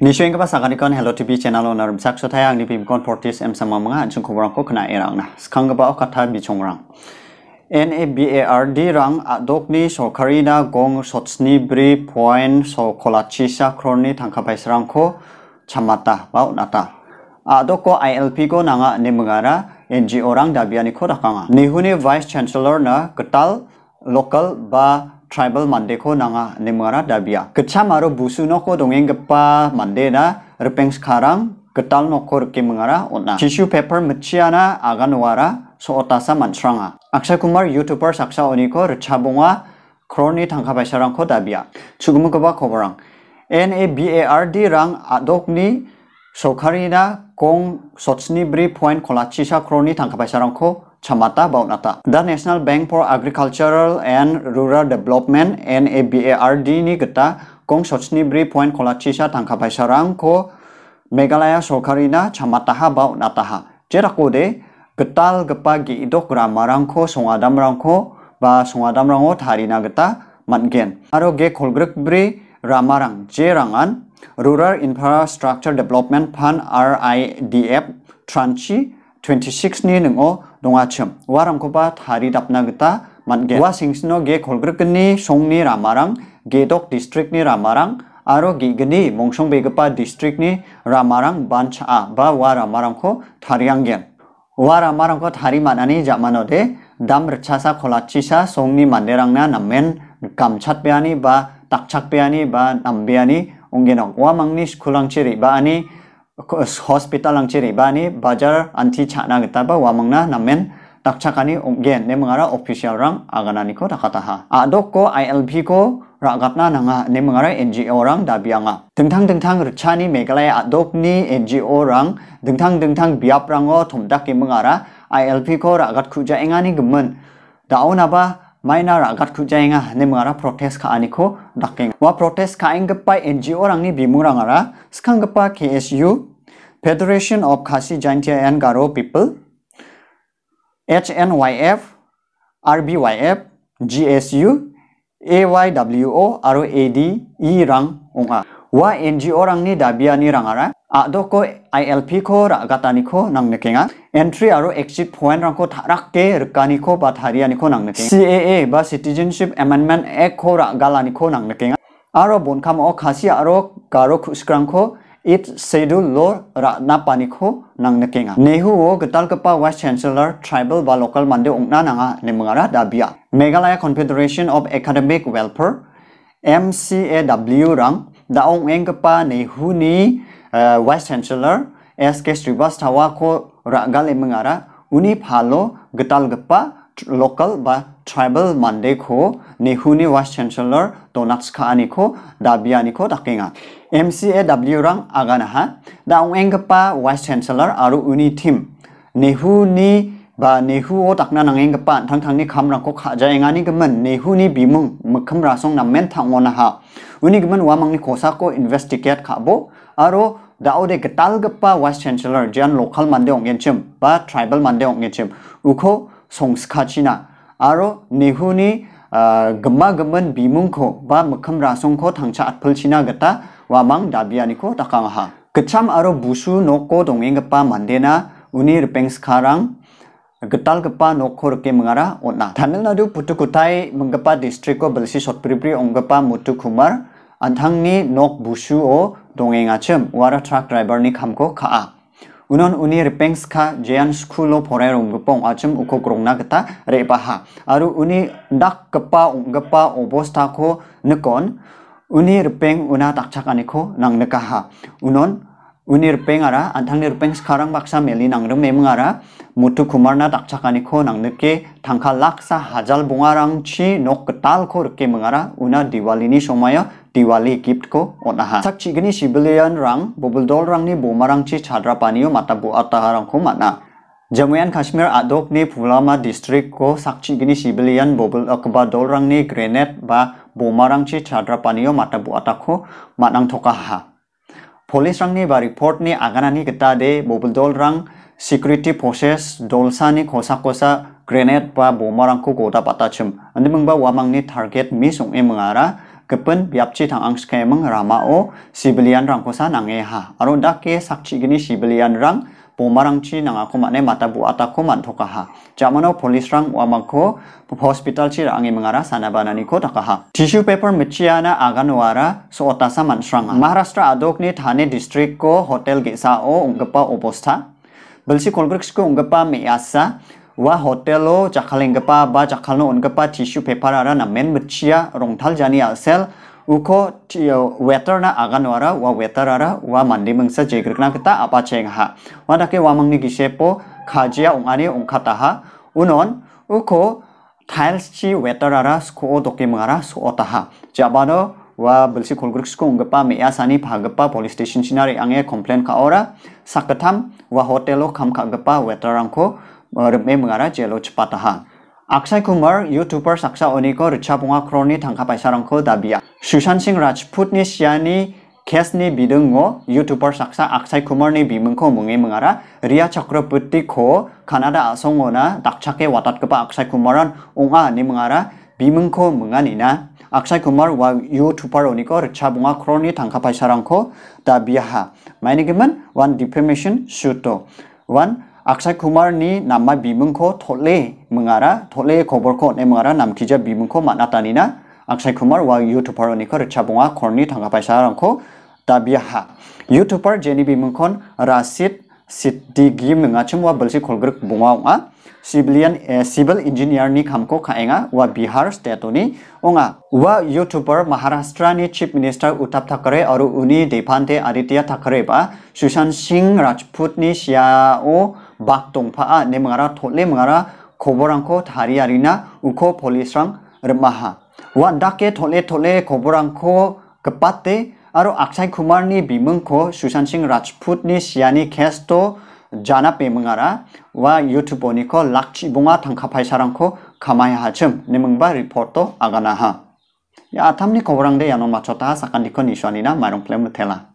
Nishoing kapa sakari kon Hello TV channel onar misak so tayang angni pim kon 40 em sama mga jung kubrang ko kena erang na skang kapa o kata bichong rang NABARD rang ni so na gong sotsni bri point so kolachisa kroni tangka paisrang ko chamata bau nata adok ko ILP ko nanga ne mengara NGO rang dabiani ko rakanga nihuni vice chancellor na ketal lokal ba tribal mande ko nanga nemara dabia Kecha maro busu noko dongeng gepa mande na repeng sekarang ketal noko reke mengara ona tissue paper mechiana agan wara so otasa mansranga akshay kumar youtuber saksa oniko Rucabunga kroni tangka baisarang ko dabia Cukup A koborang NABARD rang adokni sokarina kong sotsni bri point kolachisa kroni tangka baisarang ko Chamata Baunata. The National Bank for Agricultural and Rural Development NABARD ni geta kong sochni bri point kolachisa tangka paisarang ko Meghalaya Sorkarina Chamataha Jera Jerakode getal gepa songadam ramarangko ko ba songadamrango tarina geta mangen Aro ge kolgrek bri ramarang jerangan Rural Infrastructure Development Fund RIDF tranchi 26 ni ngo dongachim waram koba tari dapna gita mange wa singsino ge kolgrik ni song ni ramarang ge dok distrik ni ramarang aro gi gni mongsong begepa distrik ni ramarang bancha a ba waramarang ko tari anggen waramarang ko tari manani jamano de dam rchasa kolachisa song ni manderang na namen kamchat beani ba takchak beani ba nambeani ungenok wa mangni skulang ciri ba ani hospital lang ciri bani bajar anti chana kita ba wamangna namen dakchakani omgen ne mengara official rang aganani ko dakataha adok ko ILP ko ragatna nanga ne mengara NGO rang dabianga dengtang dengtang rchani adok ni NGO rang dengtang dengtang biap rango tomdak ke mengara ILP ko ragat kujainga e engani gemen maina e mengara protes ka aniko dakeng wa protes ka खानिखौ pai NGO rang ni bimurang ara skang gepa ksu Federation of Khasi, Jaintia and Garo People, HNYF, RBYF, GSU, AYWO आरो ADE रां अंगा वा NGO रांनि दाबियानि राङारा आद'खौ आइएलपिखौ रागातानिखौ नांनोखेङा एंट्री और एक्सिट पइन्ट रांखौ थाराखके रोखानिखौ बा थारियानिखौ नांनोखेङा सिएए बा सिटिजेनशिप एमेन्डमेन्ट एक्टखौ रागालानिखौ नांनोखेङा और बनखामआव खासी और गारो खुस्क्रांखौ इट सेडू लो रातना पानी खो नंग नकेगा नेहू वो गतल कपा वाइस चांसलर ट्राइबल व लोकल मंडे उंगना नंगा निमगरा दाबिया Meghalaya confederation of academic welfare M C A W रंग दाउंग एंग कपा नेहू ने वाइस चांसलर एस के श्रीवास्तव को रागल निमगरा उन्हीं फालो गतल कपा लोकल बा ट्राइबल मानदे खो नेहूने वास चैंसलर टोनाक्सखा आनी खो को आनी खो दाकेंगा एम सी ए डब्ल्यू रंग आगान हा दा उंगपा वाइस चैंसलर आरो उनी थीम नेहूनी बा नेहू ओ दाकना नांगेंगपा थांग थांगनि खामराखौ खाजायङानि गमन नेहूनि बिमुं मखम रासों नामेन थांगोना हा उनी गमन वामांगनि खोसाखौ इन्भेस्टिगेट खाबो आरो दाउदे गतालगपा वाइस चैंसलर जान लोकल मानदे ओंगेनचिम बा ट्राइबल मानदे ओंगेनचिम उखौ 송스카치나 아로 니훈이 금마금은 비문코 바 먹컴 라송코 당차 아플치나 같다 와망 다비아니코 다강하 그참 아로 부수 놓고 동행급바 만데나 우니 르뱅스카랑 getal gepa nokho reke mengara otna tamil nadu putukutai menggepa distrik ko belsi sotpripri onggepa mutu kumar anthangni nok busu o dongengachim wara truck driver ni khamko khaa Unon uni repengs ka jian skulo pore rong gupong achem uko krong na geta repaha. Aru uni dak kepa ungepa obos tako nekon. Uni repeng una takcak aneko nang nekaha. Unon uni repeng ara antang ni repeng sekarang baksa meli nang rem memang ara. Mutu kumar na takcak aneko nang neke tangka laksa hajal bunga rang chi nok ketal ko reke mengara una diwalini somaya diwali gift ko onaha. Tak chigni si bilian rang, bubul dol rang ni bumarang chi chadra panio mata bu ataha ko mana. Jamuyan Kashmir adok ni Pulama district ko sak chigni si bilian akba dol rang ni grenet ba bumarang chi chadra panio mata bu atako manang tokaha. Polis rang ni ba report ni aganani kita de bubul dol rang security process dolsani kosa kosa grenade ba bomarang ko kota patachim andi mengba wamang ni target mi sung e Kepen biapci tang ang skemeng ramao si belian nangeha, nang eha. Aro dake sakci gini si belian rang pomarangchi nang aku makne mata bu atako ha. Jamano polis rang wamako hospital chi rangi sana banani ko takaha. Tissue paper mechiana aganwara so otasa mansranga. Maharashtra adokni Thane district ko hotel o unggepa oposta. Belsi kolgriksko unggepa asa wa lo cakaleng gepa ba cakal no ongepa tissue paper ara na men bchia rongthal jani asel uko uh, weather na agan wara wa weather ara wa mandi mangsa jegrikna kita apa ceng ha wa dake wa mangni gisepo khajia ongani ongkhata ha unon uko tiles chi weather ara sko doke mara so otaha jabano wa belsi kolgruk sko ongpa me asani bhagpa police station sinare ange complain ka ora sakatam wa lo kham ka gepa weather rangko merme mengara jelo cepat tahan. Kumar, YouTuber saksa oniko rica bunga kroni tangkapai sarang ko dabia. Shushan Singh Rajput ni siani kes ni YouTuber saksa Aksai Kumar ni bimeng ko mungi mengara, Ria Kanada asong wana, dakcake watat kepa Aksai Kumaran, unga ni mengara, bimeng ko mengani na. Kumar wa YouTuber oniko rica bunga kroni tangkapai sarang ko dabia ha. Mainikiman, one defamation shuto. One, Aksai Kumar ni nama bimengko tole mengara tole koborko ne mengara nam kija bimengko makna tani na Aksai Kumar wa youtuber ni ko rechabunga korni tangga paisaran ko tabiaha youtuber jeni bimengko rasit sidigi mengacem wa belsi kolgrek bunga unga Sibilian eh, civil engineer ni kamko kaenga wa Bihar state ni wa youtuber Maharashtra ni chief minister Uttab Thackeray aru uni Deepante Aditya Thackeray ba Sushant Singh Rajput ni sia o bak tongpaa ne mengara tole mengara koborangko arina uko polisrang remaha. Wa dake tole tole koborangko kepate aru Akshay Kumarni bimengko Susan Singh Rajputni siani kesto jana pe mengara wa YouTube oniko lakchi bunga tangkapai sarangko kamai hacem ne mengba reporto aganaha. Ya atamni koborang de yanon machota sakandiko niswanina mairong plem tela.